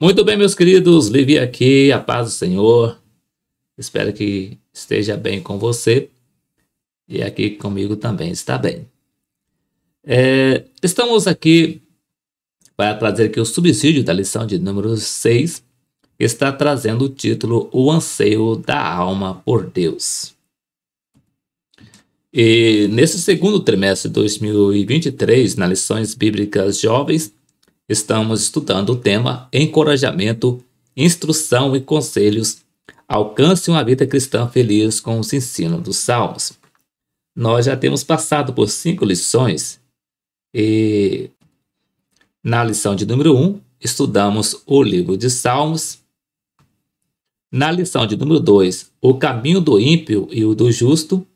Muito bem, meus queridos, Livi aqui, a paz do Senhor. Espero que esteja bem com você e aqui comigo também está bem. É, estamos aqui para trazer aqui o subsídio da lição de número 6, que está trazendo o título O Anseio da Alma por Deus. E nesse segundo trimestre de 2023, nas lições bíblicas jovens, estamos estudando o tema Encorajamento, Instrução e Conselhos. Alcance uma vida cristã feliz com os ensinos dos Salmos. Nós já temos passado por cinco lições e na lição de número 1, um, estudamos o livro de Salmos. Na lição de número 2, o caminho do ímpio e o do justo.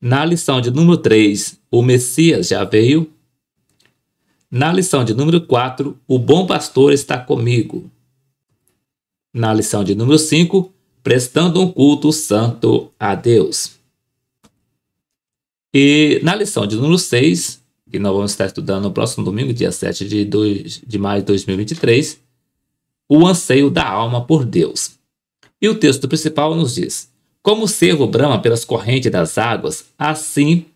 Na lição de número 3, o Messias já veio. Na lição de número 4, o bom pastor está comigo. Na lição de número 5, prestando um culto santo a Deus. E na lição de número 6, que nós vamos estar estudando no próximo domingo, dia 7 de, 2, de maio de 2023, o anseio da alma por Deus. E o texto principal nos diz: Como o cervo brama pelas correntes das águas, assim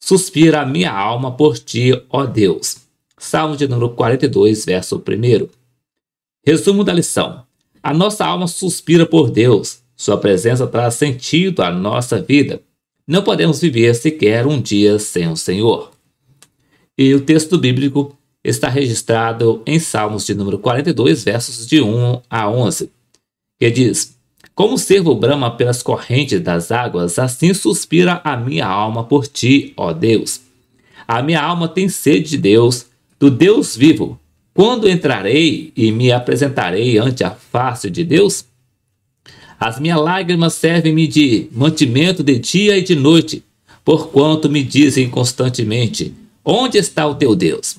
suspira a minha alma por ti, ó Deus. Salmo de número 42, verso 1. Resumo da lição: A nossa alma suspira por Deus, Sua presença traz sentido à nossa vida. Não podemos viver sequer um dia sem o Senhor. E o texto bíblico está registrado em Salmos de número 42, versos de 1 a 11, que diz: Como o servo brama pelas correntes das águas, assim suspira a minha alma por ti, ó Deus. A minha alma tem sede de Deus, do Deus vivo. Quando entrarei e me apresentarei ante a face de Deus, as minhas lágrimas servem-me de mantimento de dia e de noite, porquanto me dizem constantemente: Onde está o teu Deus?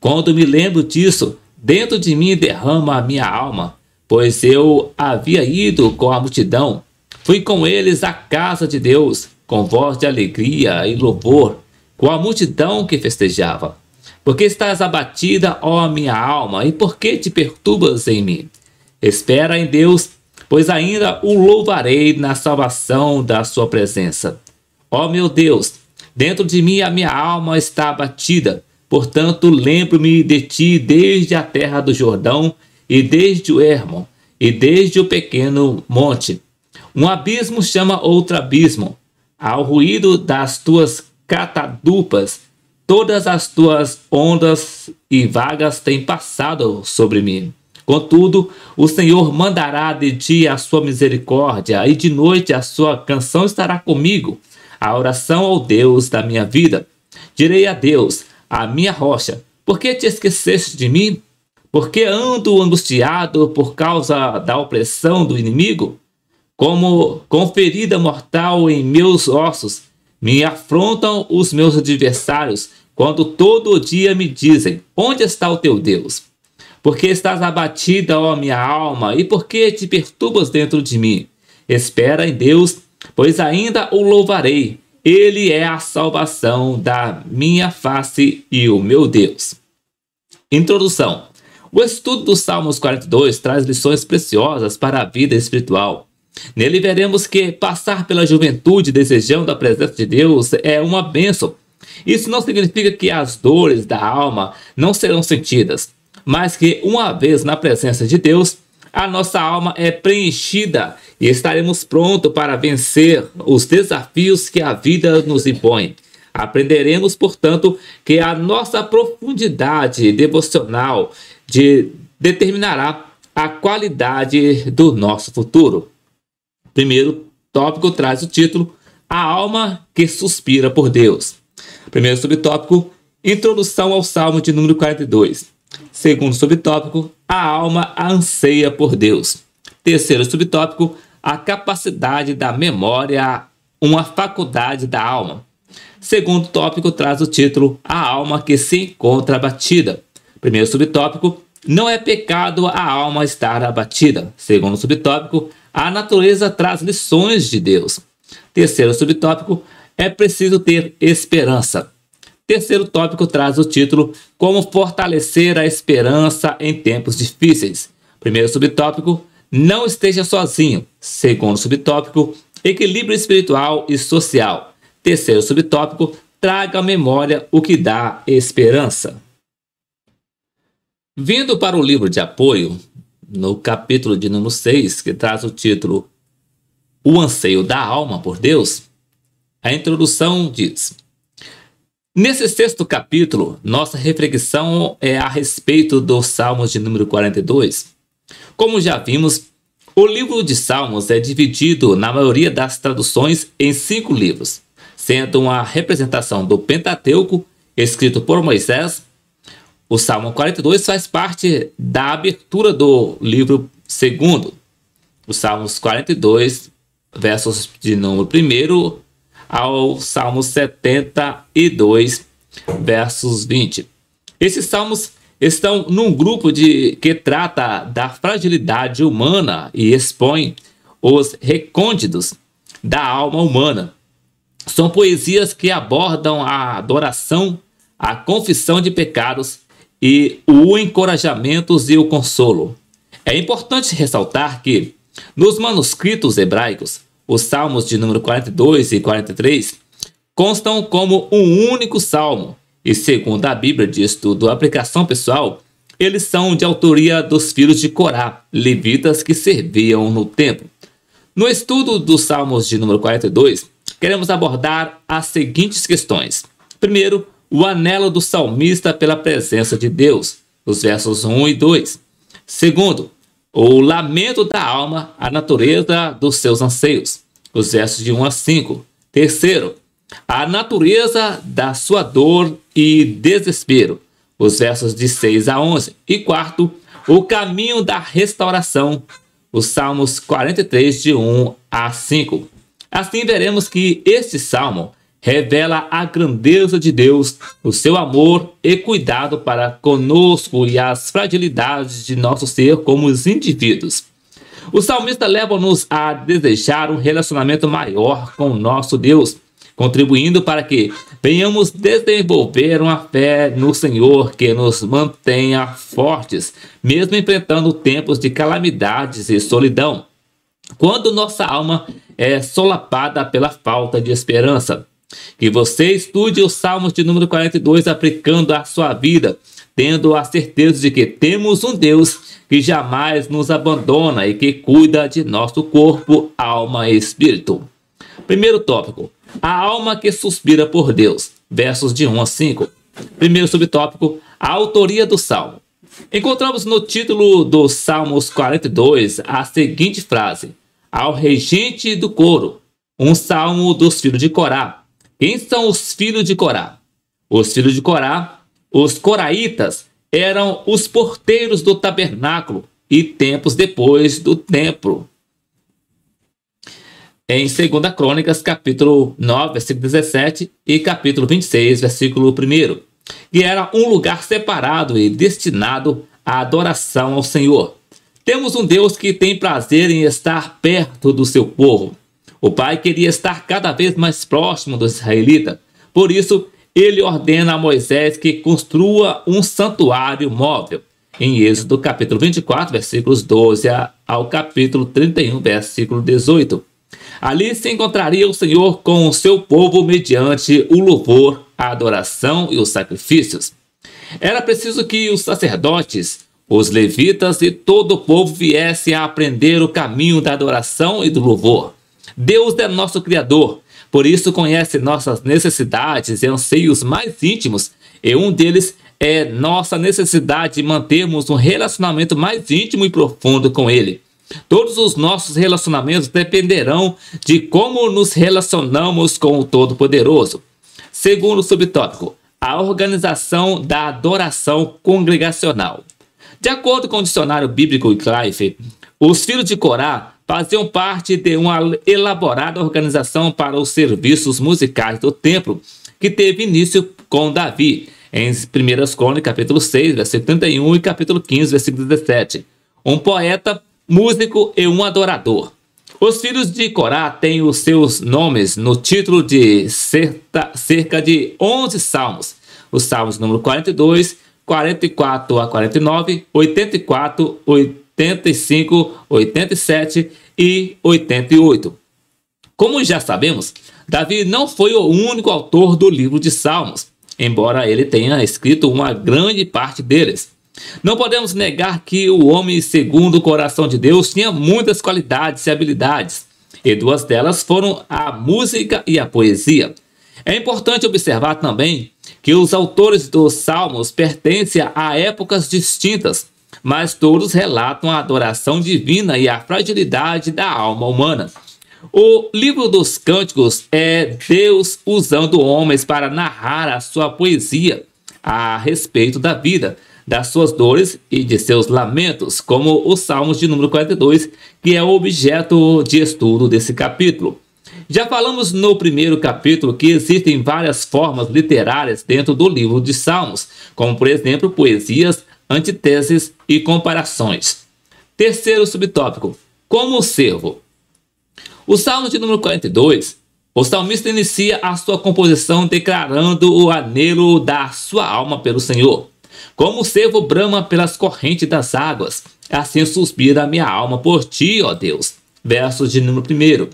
Quando me lembro disso, dentro de mim derrama a minha alma, pois eu havia ido com a multidão, fui com eles à casa de Deus, com voz de alegria e louvor, com a multidão que festejava. Por que estás abatida, ó minha alma, e por que te perturbas em mim? Espera em Deus, pois ainda o louvarei na salvação da sua presença. Ó meu Deus, dentro de mim a minha alma está abatida, portanto lembro-me de ti desde a terra do Jordão e desde o ermo e desde o pequeno monte. Um abismo chama outro abismo. Ao ruído das tuas catadupas Todas as tuas ondas e vagas têm passado sobre mim. Contudo, o Senhor mandará de dia a sua misericórdia, e de noite a sua canção estará comigo, a oração ao Deus da minha vida. Direi a Deus, a minha rocha, por que te esqueceste de mim? Porque ando angustiado por causa da opressão do inimigo? Como com ferida mortal em meus ossos, me afrontam os meus adversários quando todo dia me dizem: Onde está o teu Deus? Porque estás abatida, ó minha alma, e por que te perturbas dentro de mim? Espera em Deus, pois ainda o louvarei. Ele é a salvação da minha face e o meu Deus. Introdução. O estudo dos Salmos 42 traz lições preciosas para a vida espiritual. Nele veremos que passar pela juventude desejando a presença de Deus é uma bênção isso não significa que as dores da alma não serão sentidas, mas que uma vez na presença de Deus, a nossa alma é preenchida e estaremos prontos para vencer os desafios que a vida nos impõe. Aprenderemos, portanto, que a nossa profundidade devocional de determinará a qualidade do nosso futuro. Primeiro tópico traz o título A Alma que Suspira por Deus. Primeiro subtópico, introdução ao Salmo de número 42. Segundo subtópico, a alma anseia por Deus. Terceiro subtópico, a capacidade da memória, uma faculdade da alma. Segundo tópico traz o título A alma que se encontra abatida. Primeiro subtópico, não é pecado a alma estar abatida. Segundo subtópico, a natureza traz lições de Deus. Terceiro subtópico, é preciso ter esperança. Terceiro tópico traz o título Como fortalecer a esperança em tempos difíceis. Primeiro subtópico, não esteja sozinho. Segundo subtópico, equilíbrio espiritual e social. Terceiro subtópico, traga à memória o que dá esperança. Vindo para o livro de apoio, no capítulo de número 6, que traz o título O Anseio da Alma por Deus, a introdução diz: Nesse sexto capítulo, nossa reflexão é a respeito dos Salmos de número 42. Como já vimos, o livro de Salmos é dividido, na maioria das traduções, em cinco livros, sendo uma representação do Pentateuco, escrito por Moisés. O Salmo 42 faz parte da abertura do livro segundo. Os Salmos 42, versos de número primeiro ao Salmo 72, versos 20. Esses salmos estão num grupo de que trata da fragilidade humana e expõe os recônditos da alma humana. São poesias que abordam a adoração, a confissão de pecados e o encorajamento e o consolo. É importante ressaltar que, nos manuscritos hebraicos, os salmos de número 42 e 43 constam como um único salmo, e segundo a Bíblia de Estudo Aplicação Pessoal, eles são de autoria dos filhos de Corá, levitas que serviam no templo. No estudo dos Salmos de número 42, queremos abordar as seguintes questões. Primeiro, o anelo do salmista pela presença de Deus, os versos 1 e 2. Segundo, o lamento da alma, a natureza dos seus anseios. Os versos de 1 a 5. Terceiro, a natureza da sua dor e desespero. Os versos de 6 a 11. E quarto, o caminho da restauração. Os Salmos 43, de 1 a 5. Assim veremos que este salmo revela a grandeza de Deus, o seu amor e cuidado para conosco e as fragilidades de nosso ser como os indivíduos. O salmista leva-nos a desejar um relacionamento maior com nosso Deus, contribuindo para que venhamos desenvolver uma fé no Senhor que nos mantenha fortes, mesmo enfrentando tempos de calamidades e solidão. Quando nossa alma é solapada pela falta de esperança, que você estude os Salmos de número 42 aplicando à sua vida, tendo a certeza de que temos um Deus que jamais nos abandona e que cuida de nosso corpo, alma e espírito. Primeiro tópico: a alma que suspira por Deus, versos de 1 a 5. Primeiro subtópico: a autoria do salmo. Encontramos no título dos Salmos 42 a seguinte frase: Ao regente do coro, um salmo dos filhos de Corá, quem são os filhos de Corá? Os filhos de Corá, os coraitas, eram os porteiros do tabernáculo e tempos depois do templo. Em 2 Crônicas, capítulo 9, versículo 17 e capítulo 26, versículo 1. E era um lugar separado e destinado à adoração ao Senhor. Temos um Deus que tem prazer em estar perto do seu povo. O pai queria estar cada vez mais próximo do israelita, por isso ele ordena a Moisés que construa um santuário móvel. Em Êxodo capítulo 24, versículos 12 ao capítulo 31, versículo 18. Ali se encontraria o Senhor com o seu povo mediante o louvor, a adoração e os sacrifícios. Era preciso que os sacerdotes, os levitas e todo o povo viessem a aprender o caminho da adoração e do louvor. Deus é nosso Criador, por isso conhece nossas necessidades e anseios mais íntimos, e um deles é nossa necessidade de mantermos um relacionamento mais íntimo e profundo com Ele. Todos os nossos relacionamentos dependerão de como nos relacionamos com o Todo-Poderoso. Segundo subtópico, a organização da adoração congregacional. De acordo com o dicionário bíblico Clive, os filhos de Corá faziam parte de uma elaborada organização para os serviços musicais do templo, que teve início com Davi, em 1 Crônicas, capítulo 6, versículo 31 e capítulo 15, versículo 17. Um poeta, músico e um adorador. Os filhos de Corá têm os seus nomes no título de cerca de 11 salmos. Os salmos número 42, 44 a 49, 84, 80, 85, 87 e 88. Como já sabemos, Davi não foi o único autor do livro de Salmos, embora ele tenha escrito uma grande parte deles. Não podemos negar que o homem segundo o coração de Deus tinha muitas qualidades e habilidades, e duas delas foram a música e a poesia. É importante observar também que os autores dos Salmos pertencem a épocas distintas, mas todos relatam a adoração divina e a fragilidade da alma humana. O livro dos Cânticos é Deus usando homens para narrar a sua poesia a respeito da vida, das suas dores e de seus lamentos, como os Salmos de número 42, que é o objeto de estudo desse capítulo. Já falamos no primeiro capítulo que existem várias formas literárias dentro do livro de Salmos, como por exemplo poesias, Antíteses e comparações. Terceiro subtópico: como servo. O Salmo de número 42, o salmista inicia a sua composição declarando o anelo da sua alma pelo Senhor. Como o servo brama pelas correntes das águas, assim suspira a minha alma por ti, ó Deus. Versos de número 1.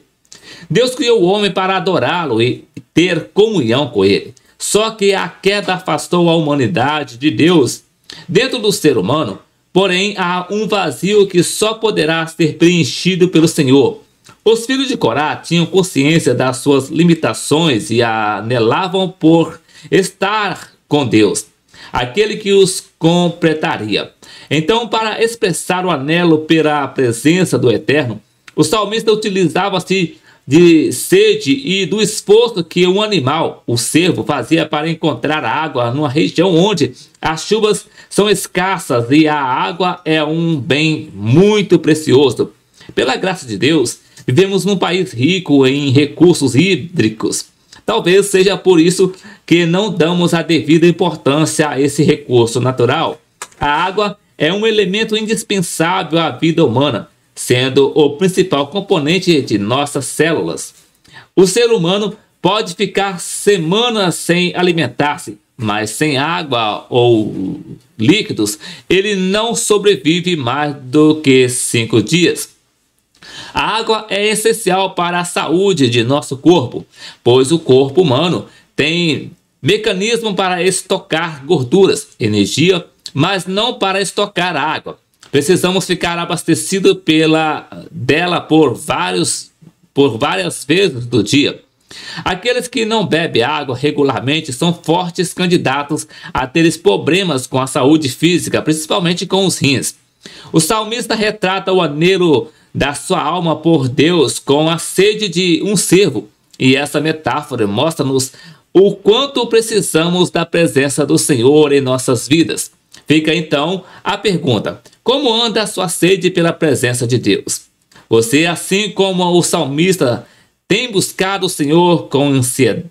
Deus criou o homem para adorá-lo e ter comunhão com ele. Só que a queda afastou a humanidade de Deus Dentro do ser humano, porém, há um vazio que só poderá ser preenchido pelo Senhor. Os filhos de Corá tinham consciência das suas limitações e anelavam por estar com Deus, aquele que os completaria. Então, para expressar o anelo pela presença do Eterno, o salmista utilizava-se de sede e do esforço que um animal, o cervo, fazia para encontrar água numa região onde as chuvas são escassas e a água é um bem muito precioso. Pela graça de Deus, vivemos num país rico em recursos hídricos. Talvez seja por isso que não damos a devida importância a esse recurso natural. A água é um elemento indispensável à vida humana, sendo o principal componente de nossas células. O ser humano pode ficar semanas sem alimentar-se, mas sem água ou líquidos, ele não sobrevive mais do que cinco dias. A água é essencial para a saúde de nosso corpo, pois o corpo humano tem mecanismo para estocar gorduras, energia, mas não para estocar água. Precisamos ficar abastecido pela dela por vários por várias vezes do dia. Aqueles que não bebem água regularmente são fortes candidatos a terem problemas com a saúde física, principalmente com os rins. O salmista retrata o anelo da sua alma por Deus com a sede de um servo, e essa metáfora mostra-nos o quanto precisamos da presença do Senhor em nossas vidas. Fica então a pergunta: como anda a sua sede pela presença de Deus? Você, assim como o salmista, tem buscado o Senhor com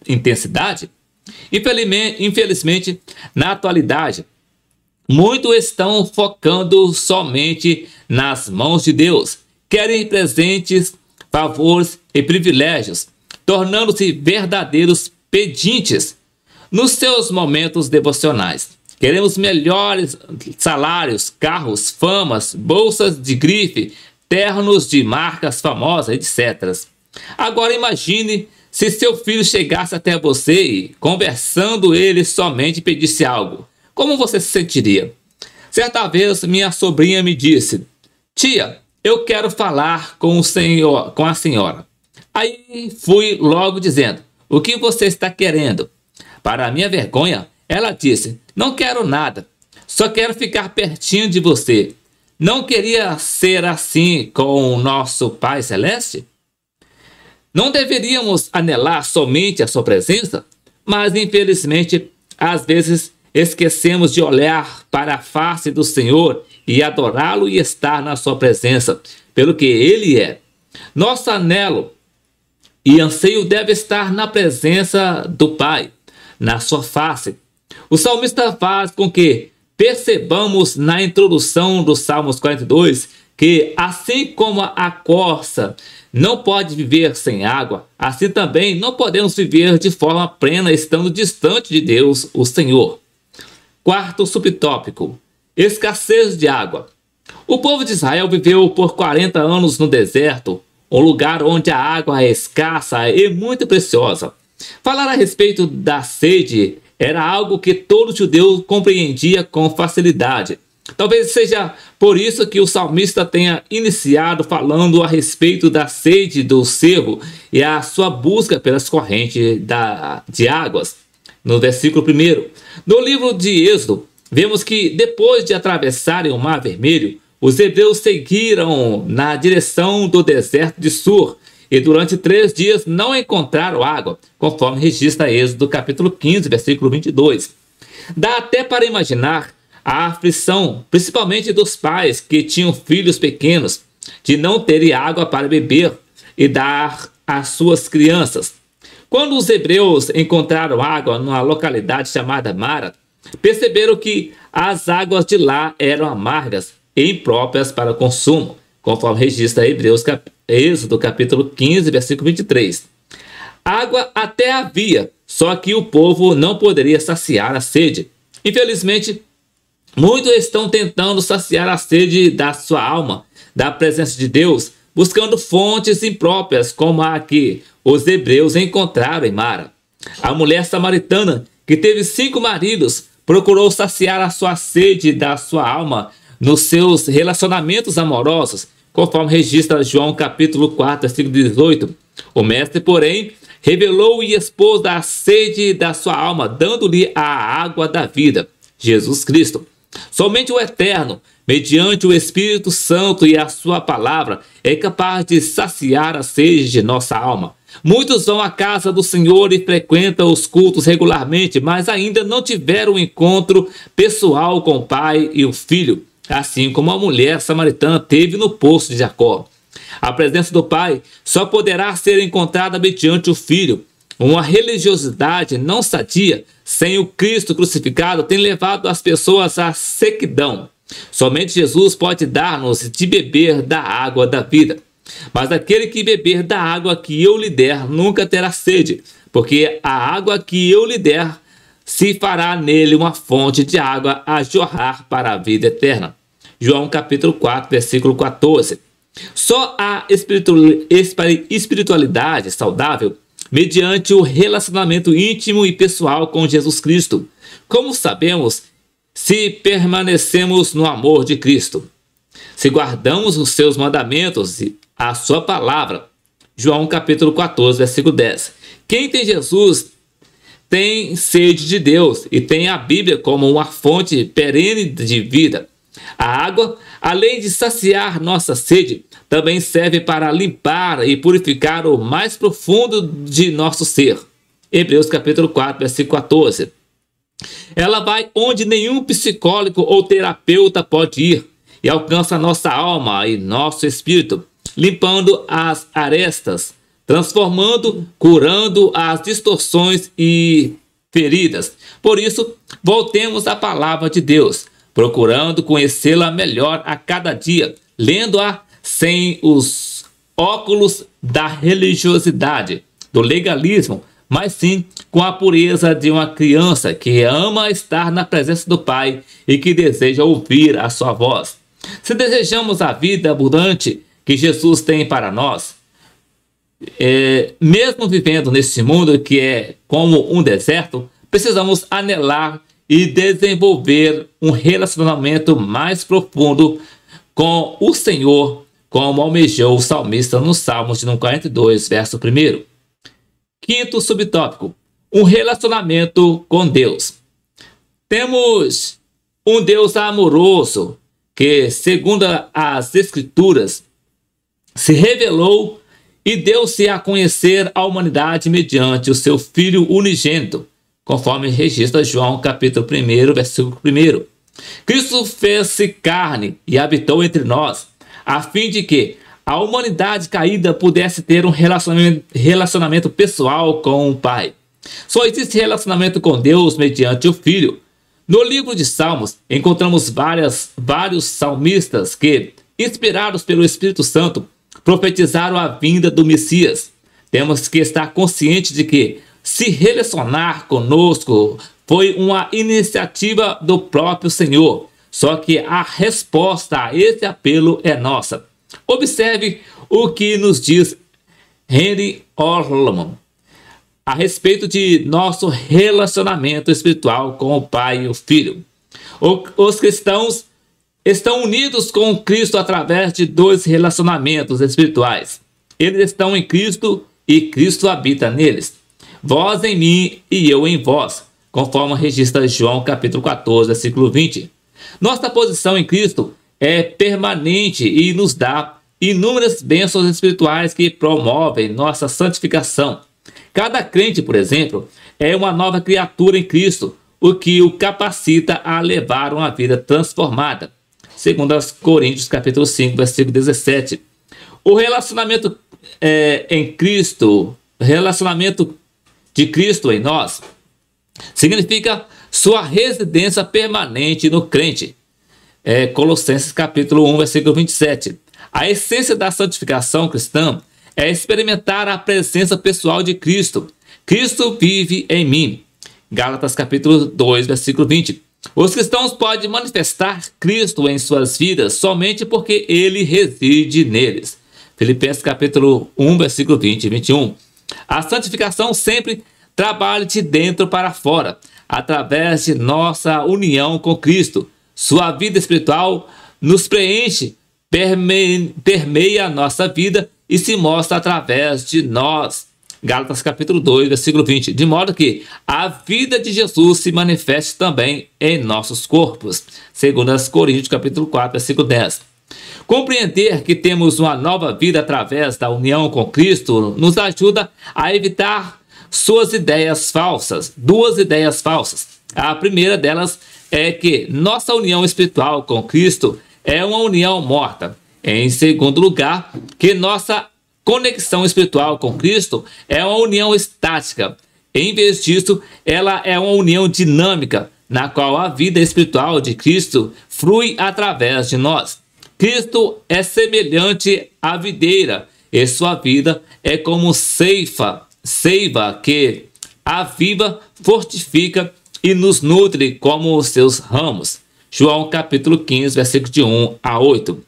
intensidade? Infelizmente, na atualidade, muitos estão focando somente nas mãos de Deus. Querem presentes, favores e privilégios, tornando-se verdadeiros pedintes nos seus momentos devocionais. Queremos melhores salários, carros, famas, bolsas de grife, ternos de marcas famosas, etc. Agora imagine se seu filho chegasse até você e, conversando ele somente pedisse algo. Como você se sentiria? Certa vez minha sobrinha me disse: "Tia, eu quero falar com o senhor, com a senhora". Aí fui logo dizendo: "O que você está querendo?". Para minha vergonha, ela disse: "Não quero nada. Só quero ficar pertinho de você". Não queria ser assim com o nosso Pai Celeste? Não deveríamos anelar somente a sua presença, mas infelizmente às vezes esquecemos de olhar para a face do Senhor e adorá-lo e estar na sua presença, pelo que ele é. Nosso anelo e anseio deve estar na presença do Pai, na sua face. O salmista faz com que percebamos na introdução dos Salmos 42 que, assim como a corça não pode viver sem água, assim também não podemos viver de forma plena estando distante de Deus, o Senhor. Quarto subtópico: escassez de água. O povo de Israel viveu por 40 anos no deserto, um lugar onde a água é escassa e muito preciosa. Falar a respeito da sede era algo que todo judeu compreendia com facilidade. Talvez seja por isso que o salmista tenha iniciado falando a respeito da sede do cervo e a sua busca pelas correntes da, de águas. No versículo 1. No livro de Êxodo, vemos que depois de atravessarem o Mar Vermelho, os hebreus seguiram na direção do deserto de Sur e durante três dias não encontraram água, conforme registra Êxodo capítulo 15, versículo 22. Dá até para imaginar a aflição, principalmente dos pais que tinham filhos pequenos, de não terem água para beber e dar às suas crianças. Quando os hebreus encontraram água numa localidade chamada Mara, perceberam que as águas de lá eram amargas e impróprias para consumo, conforme registra Hebreus cap Êxodo capítulo 15, versículo 23. Água até havia, só que o povo não poderia saciar a sede. Infelizmente, Muitos estão tentando saciar a sede da sua alma, da presença de Deus, buscando fontes impróprias, como a que os hebreus encontraram em Mara. A mulher samaritana, que teve cinco maridos, procurou saciar a sua sede da sua alma nos seus relacionamentos amorosos, conforme registra João capítulo 4, versículo 18. O mestre, porém, revelou e expôs a sede da sua alma, dando-lhe a água da vida, Jesus Cristo. Somente o Eterno, mediante o Espírito Santo e a Sua palavra, é capaz de saciar a sede de nossa alma. Muitos vão à casa do Senhor e frequentam os cultos regularmente, mas ainda não tiveram um encontro pessoal com o pai e o filho, assim como a mulher samaritana teve no poço de Jacó. A presença do pai só poderá ser encontrada mediante o filho. Uma religiosidade não sadia, sem o Cristo crucificado, tem levado as pessoas à sequidão. Somente Jesus pode dar-nos de beber da água da vida. Mas aquele que beber da água que eu lhe der nunca terá sede, porque a água que eu lhe der se fará nele uma fonte de água a jorrar para a vida eterna. João capítulo 4, versículo 14. Só a espiritualidade saudável mediante o relacionamento íntimo e pessoal com Jesus Cristo. Como sabemos se permanecemos no amor de Cristo? Se guardamos os seus mandamentos e a sua palavra. João capítulo 14, versículo 10. Quem tem Jesus tem sede de Deus e tem a Bíblia como uma fonte perene de vida. A água, além de saciar nossa sede, também serve para limpar e purificar o mais profundo de nosso ser. Hebreus capítulo 4, versículo 14. Ela vai onde nenhum psicólogo ou terapeuta pode ir e alcança nossa alma e nosso espírito, limpando as arestas, transformando, curando as distorções e feridas. Por isso, voltemos à palavra de Deus, procurando conhecê-la melhor a cada dia, lendo-a sem os óculos da religiosidade, do legalismo, mas sim com a pureza de uma criança que ama estar na presença do Pai e que deseja ouvir a sua voz. Se desejamos a vida abundante que Jesus tem para nós, é, mesmo vivendo neste mundo que é como um deserto, precisamos anelar e desenvolver um relacionamento mais profundo com o Senhor como almejou o salmista nos Salmos de 42, verso 1. Quinto subtópico: um relacionamento com Deus. Temos um Deus amoroso que, segundo as Escrituras, se revelou e deu-se a conhecer a humanidade mediante o seu Filho unigênito, conforme registra João capítulo 1, versículo 1. Cristo fez-se carne e habitou entre nós a fim de que a humanidade caída pudesse ter um relacionamento, relacionamento pessoal com o Pai. Só existe relacionamento com Deus mediante o Filho. No livro de Salmos, encontramos várias, vários salmistas que, inspirados pelo Espírito Santo, profetizaram a vinda do Messias. Temos que estar conscientes de que se relacionar conosco foi uma iniciativa do próprio Senhor. Só que a resposta a esse apelo é nossa. Observe o que nos diz Henry Orlman a respeito de nosso relacionamento espiritual com o Pai e o Filho. Os cristãos estão unidos com Cristo através de dois relacionamentos espirituais. Eles estão em Cristo e Cristo habita neles. Vós em mim e eu em vós, conforme registra João capítulo 14, versículo 20. Nossa posição em Cristo é permanente e nos dá inúmeras bênçãos espirituais que promovem nossa santificação. Cada crente, por exemplo, é uma nova criatura em Cristo, o que o capacita a levar uma vida transformada. Segundo as Coríntios capítulo 5, versículo 17. O relacionamento é, em Cristo, relacionamento de Cristo em nós, significa sua residência permanente no crente. É, Colossenses capítulo 1, versículo 27. A essência da santificação cristã é experimentar a presença pessoal de Cristo. Cristo vive em mim. Gálatas capítulo 2, versículo 20. Os cristãos podem manifestar Cristo em suas vidas somente porque ele reside neles. Filipenses capítulo 1, versículo 20 e 21. A santificação sempre trabalha de dentro para fora através de nossa união com Cristo. Sua vida espiritual nos preenche, permeia a nossa vida e se mostra através de nós. Gálatas capítulo 2, versículo 20. De modo que a vida de Jesus se manifeste também em nossos corpos. Segundo as Coríntios capítulo 4, versículo 10. Compreender que temos uma nova vida através da união com Cristo nos ajuda a evitar suas ideias falsas, duas ideias falsas. A primeira delas é que nossa união espiritual com Cristo é uma união morta. Em segundo lugar, que nossa conexão espiritual com Cristo é uma união estática. Em vez disso, ela é uma união dinâmica, na qual a vida espiritual de Cristo flui através de nós. Cristo é semelhante à videira e sua vida é como ceifa seiva que aviva, fortifica e nos nutre como os seus ramos. João capítulo 15, versículo de 1 a 8.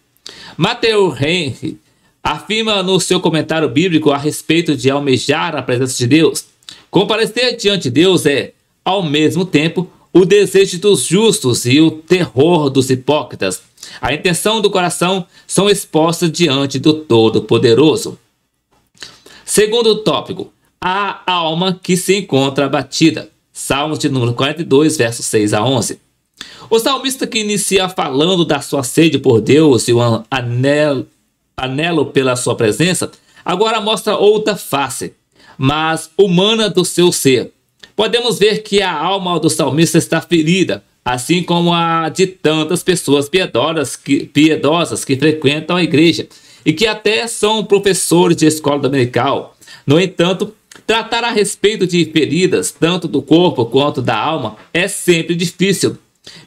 Mateus Henry afirma no seu comentário bíblico a respeito de almejar a presença de Deus. Comparecer diante de Deus é, ao mesmo tempo, o desejo dos justos e o terror dos hipócritas. A intenção do coração são expostas diante do Todo-Poderoso. Segundo tópico: a alma que se encontra abatida. Salmos de número 42, versos 6 a 11. O salmista que inicia falando da sua sede por Deus e o anelo, anelo pela sua presença, agora mostra outra face, mas humana do seu ser. Podemos ver que a alma do salmista está ferida, assim como a de tantas pessoas piedosas que, piedosas que frequentam a igreja e que até são professores de escola dominical. No entanto, Tratar a respeito de feridas, tanto do corpo quanto da alma, é sempre difícil,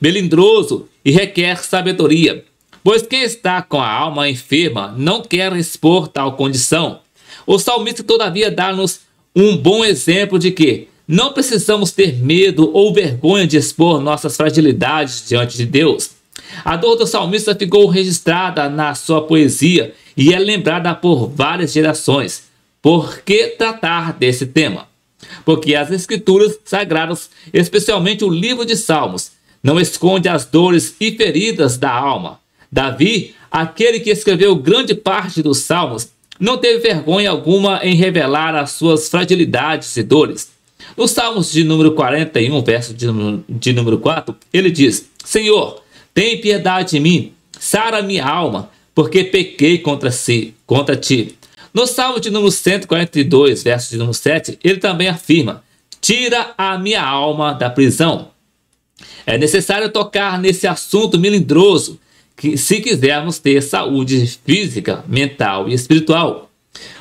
melindroso e requer sabedoria, pois quem está com a alma enferma não quer expor tal condição. O salmista, todavia, dá-nos um bom exemplo de que não precisamos ter medo ou vergonha de expor nossas fragilidades diante de Deus. A dor do salmista ficou registrada na sua poesia e é lembrada por várias gerações. Por que tratar desse tema? Porque as Escrituras Sagradas, especialmente o livro de Salmos, não esconde as dores e feridas da alma. Davi, aquele que escreveu grande parte dos Salmos, não teve vergonha alguma em revelar as suas fragilidades e dores. Nos Salmos de número 41, verso de número, de número 4, ele diz: Senhor, tem piedade de mim, sara minha alma, porque pequei contra si, contra ti. No Salmo de número 142, verso de número 7, ele também afirma: Tira a minha alma da prisão. É necessário tocar nesse assunto melindroso que, se quisermos ter saúde física, mental e espiritual.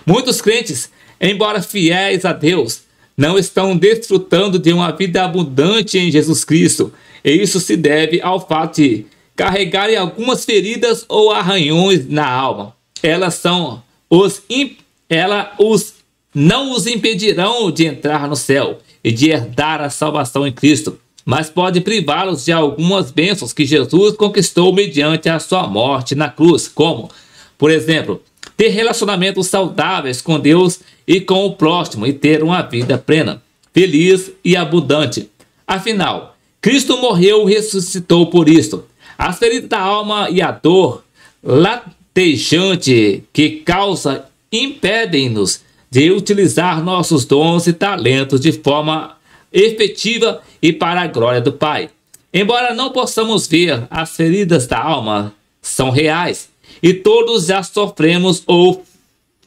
Muitos crentes, embora fiéis a Deus, não estão desfrutando de uma vida abundante em Jesus Cristo. E isso se deve ao fato de carregarem algumas feridas ou arranhões na alma. Elas são os ela os não os impedirão de entrar no céu e de herdar a salvação em Cristo, mas pode privá-los de algumas bênçãos que Jesus conquistou mediante a sua morte na cruz, como, por exemplo, ter relacionamentos saudáveis com Deus e com o próximo e ter uma vida plena, feliz e abundante. Afinal, Cristo morreu e ressuscitou por isto. As feridas da alma e a dor pejante que causa impedem-nos de utilizar nossos dons e talentos de forma efetiva e para a glória do Pai. Embora não possamos ver, as feridas da alma são reais e todos já sofremos ou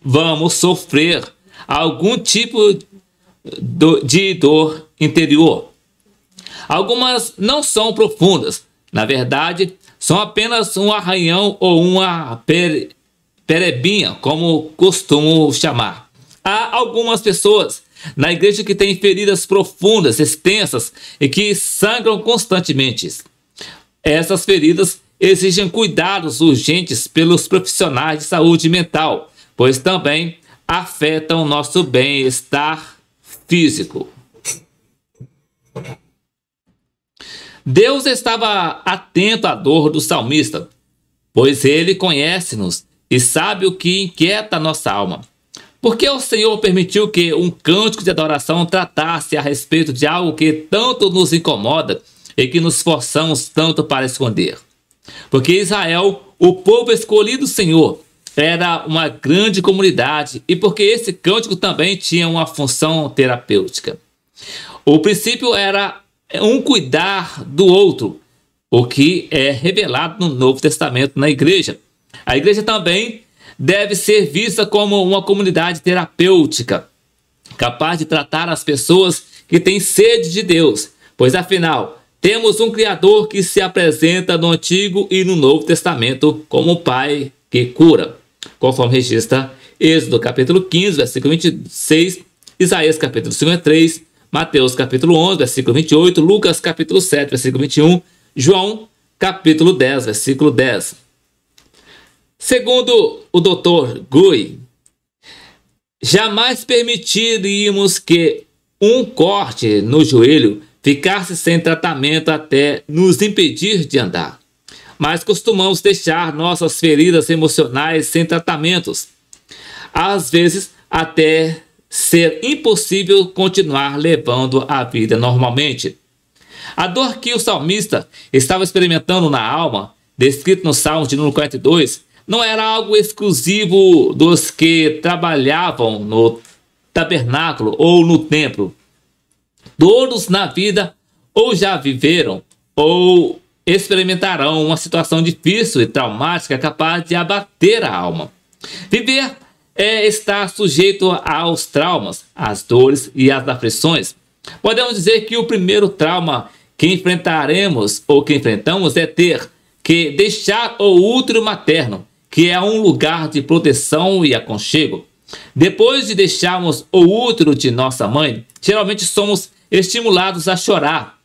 vamos sofrer algum tipo de dor interior. Algumas não são profundas, na verdade, são apenas um arranhão ou uma pere, perebinha, como costumo chamar. Há algumas pessoas na igreja que têm feridas profundas, extensas e que sangram constantemente. Essas feridas exigem cuidados urgentes pelos profissionais de saúde mental, pois também afetam nosso bem-estar físico. Deus estava atento à dor do salmista, pois ele conhece-nos e sabe o que inquieta nossa alma. Porque o Senhor permitiu que um cântico de adoração tratasse a respeito de algo que tanto nos incomoda e que nos forçamos tanto para esconder? Porque Israel, o povo escolhido do Senhor, era uma grande comunidade e porque esse cântico também tinha uma função terapêutica. O princípio era é um cuidar do outro, o que é revelado no Novo Testamento na igreja. A igreja também deve ser vista como uma comunidade terapêutica, capaz de tratar as pessoas que têm sede de Deus, pois afinal, temos um Criador que se apresenta no Antigo e no Novo Testamento como o Pai que cura, conforme registra Êxodo capítulo 15, versículo 26, Isaías capítulo 53, Mateus capítulo 11, versículo 28, Lucas capítulo 7, versículo 21, João capítulo 10, versículo 10. Segundo o doutor Gui, jamais permitiríamos que um corte no joelho ficasse sem tratamento até nos impedir de andar. Mas costumamos deixar nossas feridas emocionais sem tratamentos, às vezes até ser impossível continuar levando a vida normalmente. A dor que o salmista estava experimentando na alma, descrito no Salmo de número 42, não era algo exclusivo dos que trabalhavam no tabernáculo ou no templo. Todos na vida ou já viveram ou experimentarão uma situação difícil e traumática capaz de abater a alma. Viver é, estar sujeito aos traumas, às dores e às aflições. Podemos dizer que o primeiro trauma que enfrentaremos ou que enfrentamos é ter que deixar o útero materno, que é um lugar de proteção e aconchego. Depois de deixarmos o útero de nossa mãe, geralmente somos estimulados a chorar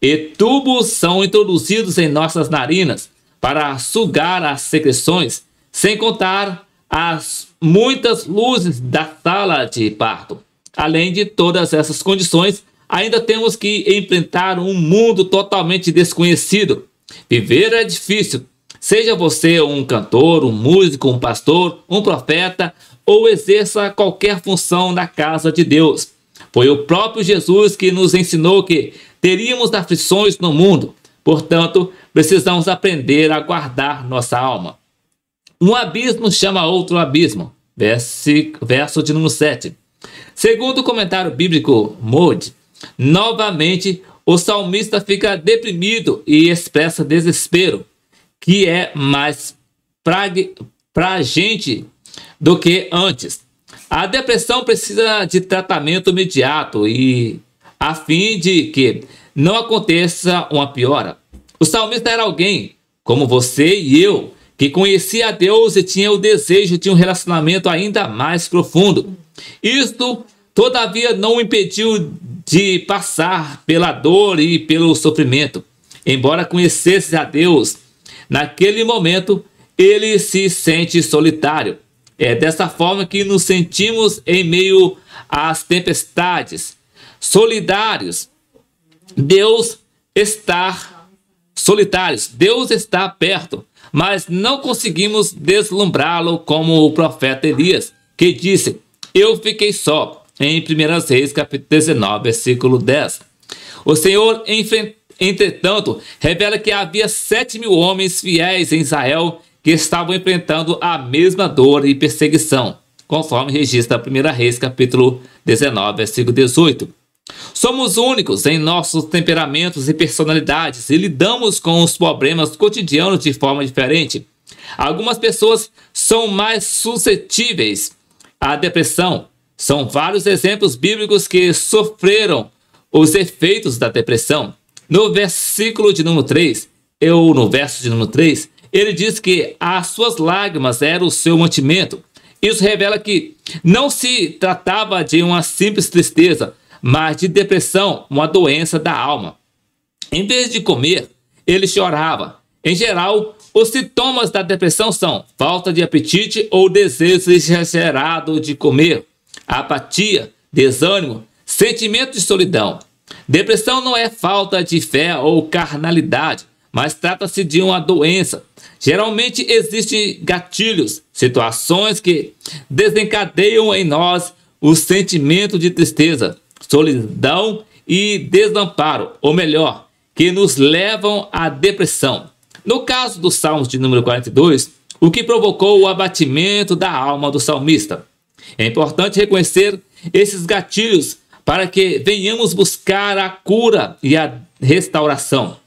e tubos são introduzidos em nossas narinas para sugar as secreções, sem contar as muitas luzes da sala de parto. Além de todas essas condições, ainda temos que enfrentar um mundo totalmente desconhecido. Viver é difícil. Seja você um cantor, um músico, um pastor, um profeta ou exerça qualquer função na casa de Deus. Foi o próprio Jesus que nos ensinou que teríamos aflições no mundo. Portanto, precisamos aprender a guardar nossa alma. Um abismo chama outro abismo. verso de número 7. Segundo o comentário bíblico Mode, novamente o salmista fica deprimido e expressa desespero, que é mais pra gente do que antes. A depressão precisa de tratamento imediato e a fim de que não aconteça uma piora. O salmista era alguém como você e eu que conhecia a Deus e tinha o desejo de um relacionamento ainda mais profundo. Isto, todavia, não o impediu de passar pela dor e pelo sofrimento. Embora conhecesse a Deus, naquele momento ele se sente solitário. É dessa forma que nos sentimos em meio às tempestades, solidários. Deus está solitários. Deus está perto, mas não conseguimos deslumbrá-lo como o profeta Elias, que disse: Eu fiquei só. Em 1 Reis, capítulo 19, versículo 10. O Senhor, entretanto, revela que havia sete mil homens fiéis em Israel que estavam enfrentando a mesma dor e perseguição, conforme registra 1 Reis, capítulo 19, versículo 18. Somos únicos em nossos temperamentos e personalidades e lidamos com os problemas cotidianos de forma diferente. Algumas pessoas são mais suscetíveis à depressão. São vários exemplos bíblicos que sofreram os efeitos da depressão. No versículo de número 3, eu no verso de número 3, ele diz que as suas lágrimas eram o seu mantimento. Isso revela que não se tratava de uma simples tristeza, mas de depressão, uma doença da alma. Em vez de comer, ele chorava. Em geral, os sintomas da depressão são falta de apetite ou desejo exagerado de comer, apatia, desânimo, sentimento de solidão. Depressão não é falta de fé ou carnalidade, mas trata-se de uma doença. Geralmente existem gatilhos, situações que desencadeiam em nós o sentimento de tristeza, solidão e desamparo, ou melhor, que nos levam à depressão. No caso dos Salmos de número 42, o que provocou o abatimento da alma do salmista. É importante reconhecer esses gatilhos para que venhamos buscar a cura e a restauração.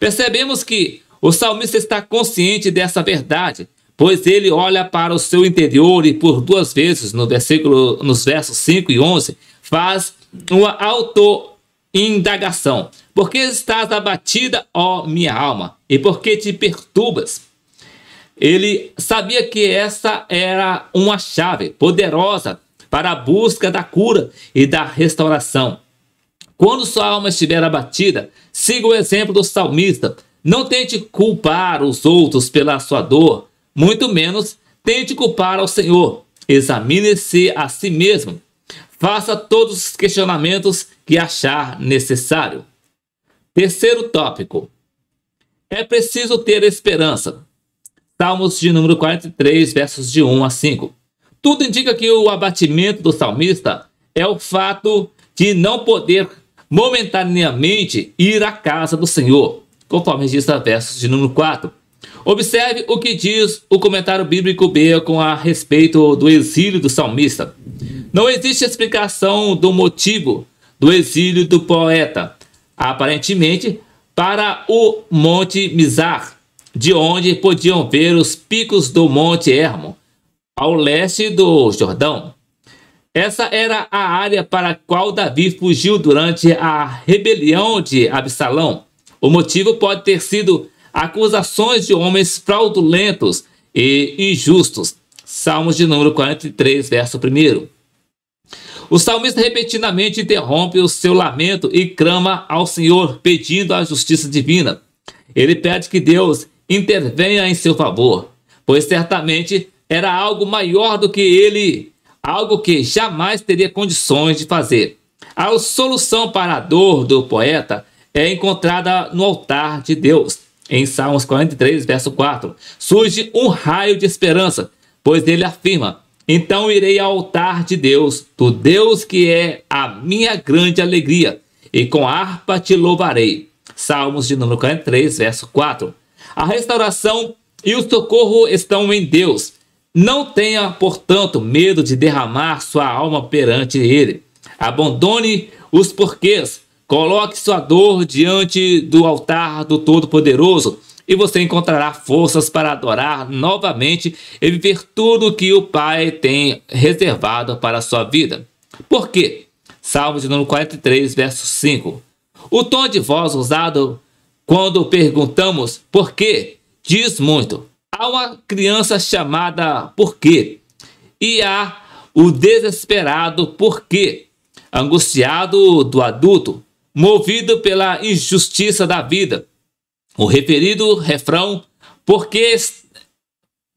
Percebemos que o salmista está consciente dessa verdade, pois ele olha para o seu interior e por duas vezes no versículo, nos versos 5 e 11 faz uma auto-indagação. Por que estás abatida, ó minha alma? E por que te perturbas? Ele sabia que essa era uma chave poderosa para a busca da cura e da restauração. Quando sua alma estiver abatida, siga o exemplo do salmista. Não tente culpar os outros pela sua dor, muito menos tente culpar ao Senhor. Examine-se a si mesmo Faça todos os questionamentos que achar necessário. Terceiro tópico. É preciso ter esperança. Salmos de número 43, versos de 1 a 5. Tudo indica que o abatimento do salmista é o fato de não poder momentaneamente ir à casa do Senhor, conforme registra versos de número 4. Observe o que diz o comentário bíblico com a respeito do exílio do salmista. Não existe explicação do motivo do exílio do poeta, aparentemente para o Monte Mizar, de onde podiam ver os picos do Monte Hermo, ao leste do Jordão. Essa era a área para a qual Davi fugiu durante a rebelião de Absalão. O motivo pode ter sido acusações de homens fraudulentos e injustos. Salmos de número 43, verso 1. O salmista repentinamente interrompe o seu lamento e clama ao Senhor, pedindo a justiça divina. Ele pede que Deus intervenha em seu favor, pois certamente era algo maior do que ele, algo que jamais teria condições de fazer. A solução para a dor do poeta é encontrada no altar de Deus. Em Salmos 43, verso 4, surge um raio de esperança, pois ele afirma: Então irei ao altar de Deus, do Deus que é a minha grande alegria, e com harpa te louvarei. Salmos de número 43, verso 4. A restauração e o socorro estão em Deus. Não tenha, portanto, medo de derramar sua alma perante Ele. Abandone os porquês Coloque sua dor diante do altar do Todo-Poderoso e você encontrará forças para adorar novamente e viver tudo o que o Pai tem reservado para a sua vida. Por quê? Salmo de número 43, verso 5. O tom de voz usado quando perguntamos por quê diz muito. Há uma criança chamada por quê e há o desesperado por quê, angustiado do adulto movido pela injustiça da vida. O referido refrão, porque,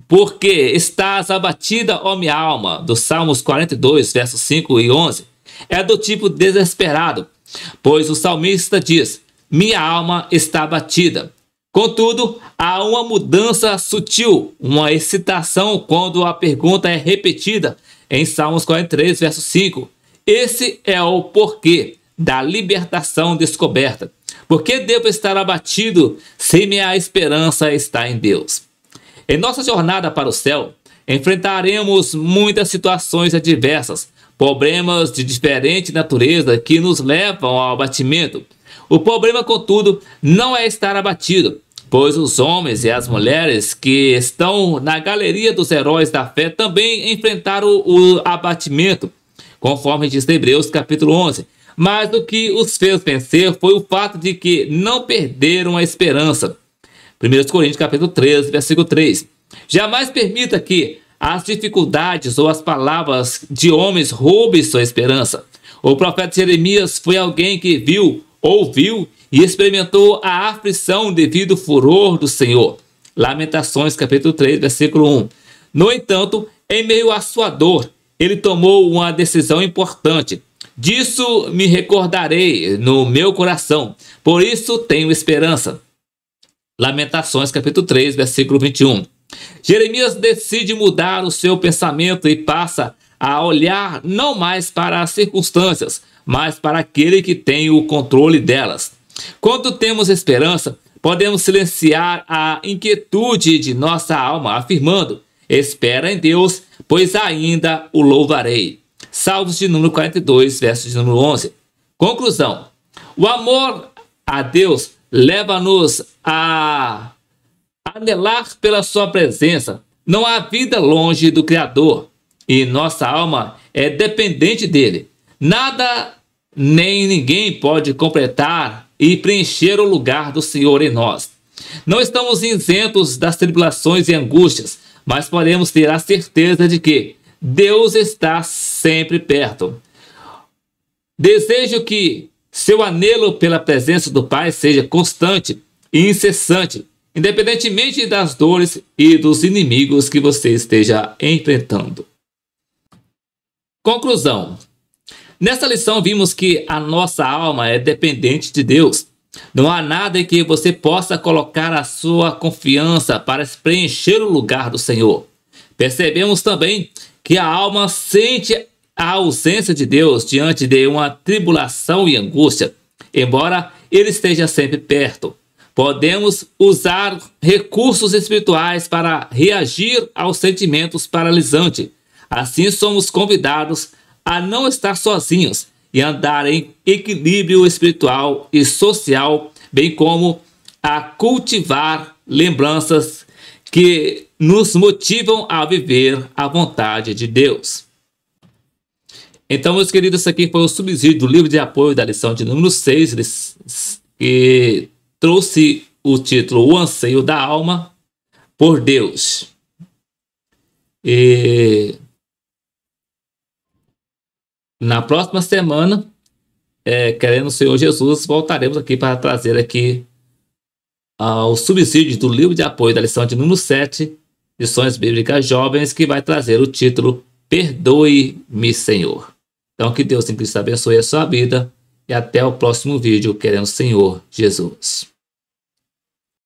porque estás abatida, ó minha alma, dos Salmos 42, versos 5 e 11, é do tipo desesperado, pois o salmista diz, minha alma está abatida. Contudo, há uma mudança sutil, uma excitação quando a pergunta é repetida em Salmos 43, verso 5. Esse é o porquê da libertação descoberta. Porque devo estar abatido se minha esperança está em Deus? Em nossa jornada para o céu, enfrentaremos muitas situações adversas, problemas de diferente natureza que nos levam ao abatimento. O problema, contudo, não é estar abatido, pois os homens e as mulheres que estão na galeria dos heróis da fé também enfrentaram o, o abatimento, conforme diz Hebreus capítulo 11, mas o que os fez vencer foi o fato de que não perderam a esperança. 1 Coríntios capítulo 13, versículo 3. Jamais permita que as dificuldades ou as palavras de homens roubem sua esperança. O profeta Jeremias foi alguém que viu, ouviu e experimentou a aflição devido ao furor do Senhor. Lamentações capítulo 3, versículo 1. No entanto, em meio à sua dor, ele tomou uma decisão importante. Disso me recordarei no meu coração, por isso tenho esperança. Lamentações, capítulo 3, versículo 21. Jeremias decide mudar o seu pensamento e passa a olhar não mais para as circunstâncias, mas para aquele que tem o controle delas. Quando temos esperança, podemos silenciar a inquietude de nossa alma, afirmando: Espera em Deus, pois ainda o louvarei. Salmos de número 42, versos de número 11. Conclusão: o amor a Deus leva-nos a anelar pela sua presença. Não há vida longe do Criador e nossa alma é dependente dele. Nada nem ninguém pode completar e preencher o lugar do Senhor em nós. Não estamos isentos das tribulações e angústias, mas podemos ter a certeza de que Deus está sempre perto. Desejo que seu anelo pela presença do Pai seja constante e incessante, independentemente das dores e dos inimigos que você esteja enfrentando. Conclusão: Nesta lição vimos que a nossa alma é dependente de Deus. Não há nada em que você possa colocar a sua confiança para preencher o lugar do Senhor. Percebemos também que a alma sente a ausência de Deus diante de uma tribulação e angústia, embora ele esteja sempre perto. Podemos usar recursos espirituais para reagir aos sentimentos paralisantes. Assim, somos convidados a não estar sozinhos e andar em equilíbrio espiritual e social, bem como a cultivar lembranças que nos motivam a viver a vontade de Deus. Então, meus queridos, isso aqui foi o subsídio do livro de apoio da lição de número 6, que trouxe o título O Anseio da Alma por Deus. E na próxima semana, é, querendo o Senhor Jesus, voltaremos aqui para trazer aqui ao subsídios do livro de apoio da lição de número 7, Lições Bíblicas Jovens, que vai trazer o título Perdoe-me, Senhor. Então, que Deus em Cristo abençoe a sua vida e até o próximo vídeo, querendo o Senhor Jesus.